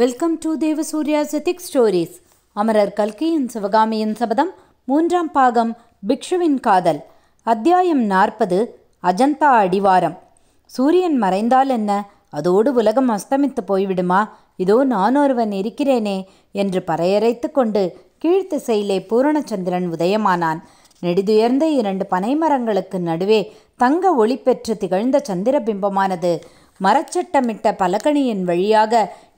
welcome to Surya Siddiq stories அமரர் கல்கியின் சிவகாமியின் சபதம் மூன்றாம் பாகம் பிக்ஷுவின் காதல் அத்தியாயம் நாற்பது அஜந்தா அடிவாரம் சூரியன் மறைந்தால் என்ன அதோடு உலகம் அஸ்தமித்து போய்விடுமா இதோ நான் ஒருவன் இருக்கிறேனே என்று பறையரைத்து கொண்டு கீழ்த்திசையிலே பூரணச்சந்திரன் உதயமானான் நெடிதுயர்ந்த இரண்டு பனைமரங்களுக்கு நடுவே தங்க ஒளி பெற்று திகழ்ந்த சந்திர பிம்பமானது மரச்சட்டமிட்ட பலகணியின் வழியாக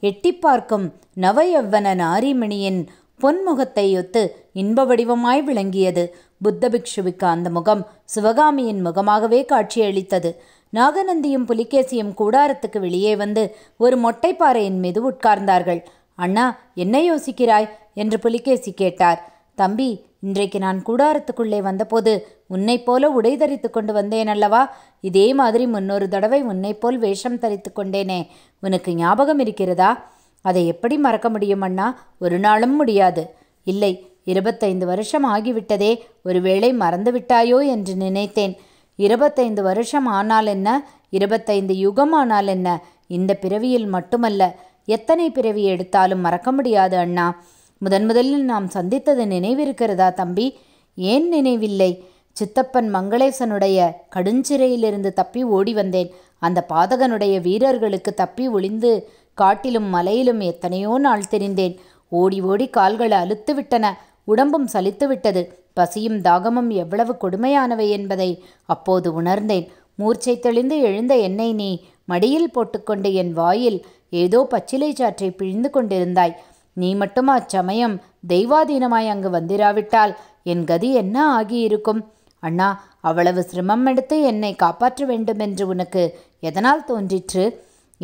எட்டி பார்க்கும் நவயவ்வன நாரிமணியின் பொன்முகத்தை ஒத்து இன்ப வடிவமாய் விளங்கியது புத்தபிக்ஷுவுக்கு அந்த முகம் சிவகாமியின் முகமாகவே காட்சியளித்தது நாகநந்தியும் புலிகேசியும் கூடாரத்துக்கு வெளியே வந்து ஒரு மொட்டைப்பாறையின் மீது உட்கார்ந்தார்கள் அண்ணா என்ன யோசிக்கிறாய் என்று புலிகேசி கேட்டார் தம்பி இன்றைக்கு நான் கூடாரத்துக்குள்ளே வந்தபோது உன்னைப் போல உடை தரித்து கொண்டு வந்தேன் அல்லவா இதே மாதிரி முன்னொரு தடவை உன்னைப் போல் வேஷம் தரித்து கொண்டேனே உனக்கு ஞாபகம் இருக்கிறதா அதை எப்படி மறக்க முடியும் அண்ணா ஒரு நாளும் முடியாது இல்லை இருபத்தைந்து வருஷம் ஆகிவிட்டதே ஒருவேளை மறந்துவிட்டாயோ என்று நினைத்தேன் இருபத்தைந்து வருஷம் ஆனால் என்ன இருபத்தைந்து யுகம் ஆனால் என்ன இந்த பிறவியில் மட்டுமல்ல எத்தனை பிறவி எடுத்தாலும் மறக்க முடியாது அண்ணா முதன் முதலில் நாம் சந்தித்தது நினைவிருக்கிறதா தம்பி ஏன் நினைவில்லை சித்தப்பன் மங்களேசனுடைய கடுஞ்சிறையிலிருந்து தப்பி ஓடி வந்தேன் அந்த பாதகனுடைய வீரர்களுக்கு தப்பி ஒளிந்து காட்டிலும் மலையிலும் எத்தனையோ நாள் தெரிந்தேன் ஓடி ஓடி கால்கள் அழுத்துவிட்டன உடம்பும் சலித்துவிட்டது பசியும் தாகமும் எவ்வளவு கொடுமையானவை என்பதை அப்போது உணர்ந்தேன் மூர்ச்சை தெளிந்து எழுந்த என்னை நீ மடியில் போட்டுக்கொண்டு என் வாயில் ஏதோ பச்சிலை சாற்றை பிழிந்து கொண்டிருந்தாய் நீ மட்டும் அச்சமயம் தெய்வாதீனமாய் அங்கு வந்திராவிட்டால் என் கதி என்ன ஆகியிருக்கும் அண்ணா அவ்வளவு சிரமம் எடுத்து என்னை காப்பாற்ற வேண்டும் என்று உனக்கு எதனால் தோன்றிற்று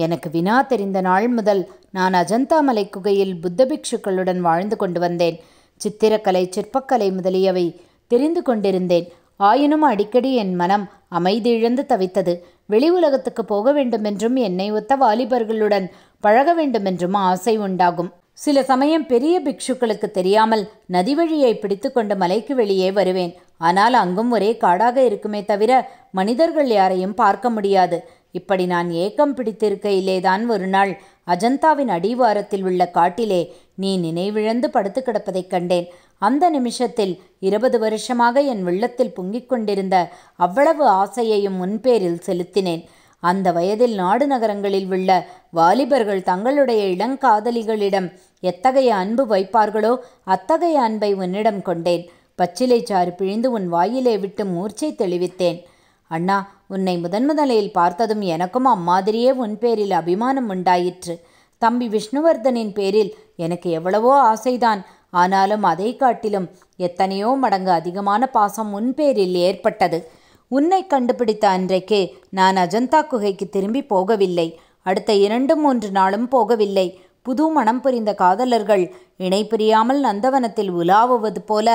எனக்கு வினா தெரிந்த நாள் முதல் நான் அஜந்தா மலை குகையில் புத்த பிக்ஷுக்களுடன் வாழ்ந்து கொண்டு வந்தேன் சித்திரக்கலை சிற்பக்கலை முதலியவை தெரிந்து கொண்டிருந்தேன் ஆயினும் அடிக்கடி என் மனம் அமைதி இழந்து தவித்தது வெளி உலகத்துக்கு போக வேண்டுமென்றும் என்னை ஒத்த வாலிபர்களுடன் பழக வேண்டுமென்றும் ஆசை உண்டாகும் சில சமயம் பெரிய பிக்ஷுக்களுக்கு தெரியாமல் நதி வழியை பிடித்து கொண்டு மலைக்கு வெளியே வருவேன் ஆனால் அங்கும் ஒரே காடாக இருக்குமே தவிர மனிதர்கள் யாரையும் பார்க்க முடியாது இப்படி நான் ஏக்கம் பிடித்திருக்கையிலேதான் ஒரு நாள் அஜந்தாவின் அடிவாரத்தில் உள்ள காட்டிலே நீ நினைவிழந்து படுத்து கிடப்பதைக் கண்டேன் அந்த நிமிஷத்தில் இருபது வருஷமாக என் வெள்ளத்தில் பொங்கிக் கொண்டிருந்த அவ்வளவு ஆசையையும் முன்பேரில் செலுத்தினேன் அந்த வயதில் நாடு நகரங்களில் உள்ள வாலிபர்கள் தங்களுடைய இளங்காதலிகளிடம் எத்தகைய அன்பு வைப்பார்களோ அத்தகைய அன்பை உன்னிடம் கொண்டேன் பச்சிலை சாறு பிழிந்து உன் வாயிலே விட்டு மூர்ச்சை தெளிவித்தேன் அண்ணா உன்னை முதன்முதலையில் பார்த்ததும் எனக்கும் அம்மாதிரியே உன் பேரில் அபிமானம் உண்டாயிற்று தம்பி விஷ்ணுவர்தனின் பேரில் எனக்கு எவ்வளவோ ஆசைதான் ஆனாலும் அதை காட்டிலும் எத்தனையோ மடங்கு அதிகமான பாசம் உன் பேரில் ஏற்பட்டது உன்னை கண்டுபிடித்த அன்றைக்கு நான் அஜந்தா குகைக்கு திரும்பி போகவில்லை அடுத்த இரண்டு மூன்று நாளும் போகவில்லை புது மனம் புரிந்த காதலர்கள் இணை பிரியாமல் நந்தவனத்தில் உலாவுவது போல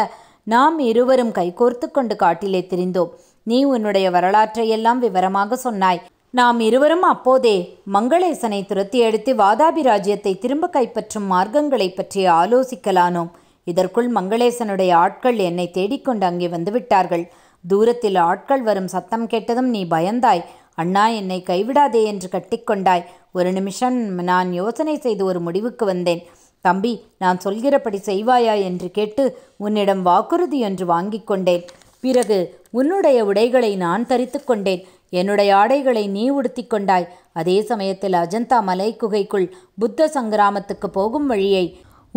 நாம் இருவரும் கைகோர்த்து கொண்டு காட்டிலே திரிந்தோம் நீ உன்னுடைய வரலாற்றையெல்லாம் விவரமாக சொன்னாய் நாம் இருவரும் அப்போதே மங்களேசனை துரத்தி எடுத்து வாதாபி ராஜ்யத்தை திரும்ப கைப்பற்றும் மார்க்கங்களை பற்றி ஆலோசிக்கலானோம் இதற்குள் மங்களேசனுடைய ஆட்கள் என்னை தேடிக்கொண்டு அங்கே வந்துவிட்டார்கள் தூரத்தில் ஆட்கள் வரும் சத்தம் கேட்டதும் நீ பயந்தாய் அண்ணா என்னை கைவிடாதே என்று கட்டிக்கொண்டாய் ஒரு நிமிஷம் நான் யோசனை செய்து ஒரு முடிவுக்கு வந்தேன் தம்பி நான் சொல்கிறபடி செய்வாயா என்று கேட்டு உன்னிடம் வாக்குறுதி என்று வாங்கி கொண்டேன் பிறகு உன்னுடைய உடைகளை நான் தரித்து கொண்டேன் என்னுடைய ஆடைகளை நீ உடுத்தி கொண்டாய் அதே சமயத்தில் அஜந்தா மலை குகைக்குள் புத்த சங்கிராமத்துக்கு போகும் வழியை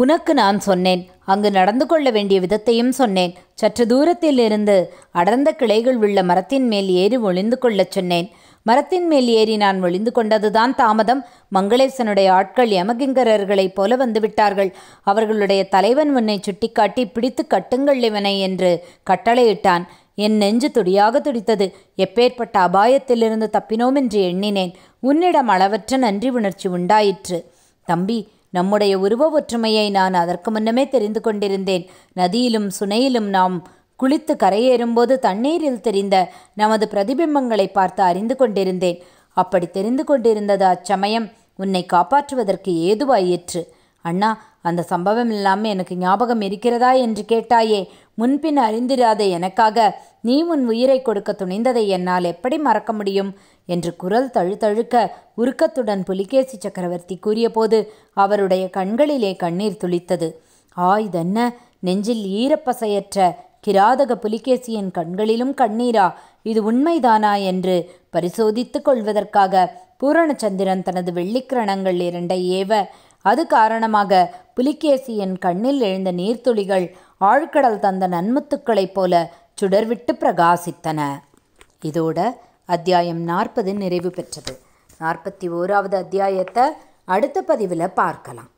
உனக்கு நான் சொன்னேன் அங்கு நடந்து கொள்ள வேண்டிய விதத்தையும் சொன்னேன் சற்று தூரத்தில் இருந்து அடர்ந்த கிளைகள் உள்ள மரத்தின் மேல் ஏறி ஒளிந்து கொள்ளச் சொன்னேன் மரத்தின் மேல் ஏறி நான் ஒளிந்து கொண்டதுதான் தாமதம் மங்களேசனுடைய ஆட்கள் யமகிங்கரர்களைப் போல வந்துவிட்டார்கள் அவர்களுடைய தலைவன் உன்னை சுட்டிக்காட்டி பிடித்து கட்டுங்கள் இவனை என்று கட்டளையிட்டான் என் நெஞ்சு துடியாக துடித்தது எப்பேற்பட்ட அபாயத்திலிருந்து தப்பினோம் என்று எண்ணினேன் உன்னிடம் அளவற்ற நன்றி உணர்ச்சி உண்டாயிற்று தம்பி நம்முடைய உருவ ஒற்றுமையை நான் அதற்கு முன்னமே தெரிந்து கொண்டிருந்தேன் நதியிலும் சுனையிலும் நாம் குளித்து கரையேறும்போது தண்ணீரில் தெரிந்த நமது பிரதிபிம்பங்களை பார்த்து அறிந்து கொண்டிருந்தேன் அப்படி தெரிந்து கொண்டிருந்தது அச்சமயம் உன்னை காப்பாற்றுவதற்கு ஏதுவாயிற்று அண்ணா அந்த சம்பவம் இல்லாமல் எனக்கு ஞாபகம் இருக்கிறதா என்று கேட்டாயே முன்பின் அறிந்திராத எனக்காக நீ உன் உயிரை கொடுக்க துணிந்ததை என்னால் எப்படி மறக்க முடியும் என்று குரல் தழுதழுக்க உருக்கத்துடன் புலிகேசி சக்கரவர்த்தி கூறியபோது அவருடைய கண்களிலே கண்ணீர் துளித்தது ஆய்தென்ன நெஞ்சில் ஈரப்பசையற்ற கிராதக புலிகேசியின் கண்களிலும் கண்ணீரா இது உண்மைதானா என்று பரிசோதித்து கொள்வதற்காக பூரணச்சந்திரன் தனது வெள்ளிக்கிரணங்கள் இரண்டை ஏவ அது காரணமாக புலிகேசியின் கண்ணில் எழுந்த நீர்த்துளிகள் ஆழ்கடல் தந்த நன்முத்துக்களைப் போல சுடர்விட்டு பிரகாசித்தன இதோட அத்தியாயம் நாற்பது நிறைவு பெற்றது நாற்பத்தி ஓராவது அத்தியாயத்தை அடுத்த பதிவில் பார்க்கலாம்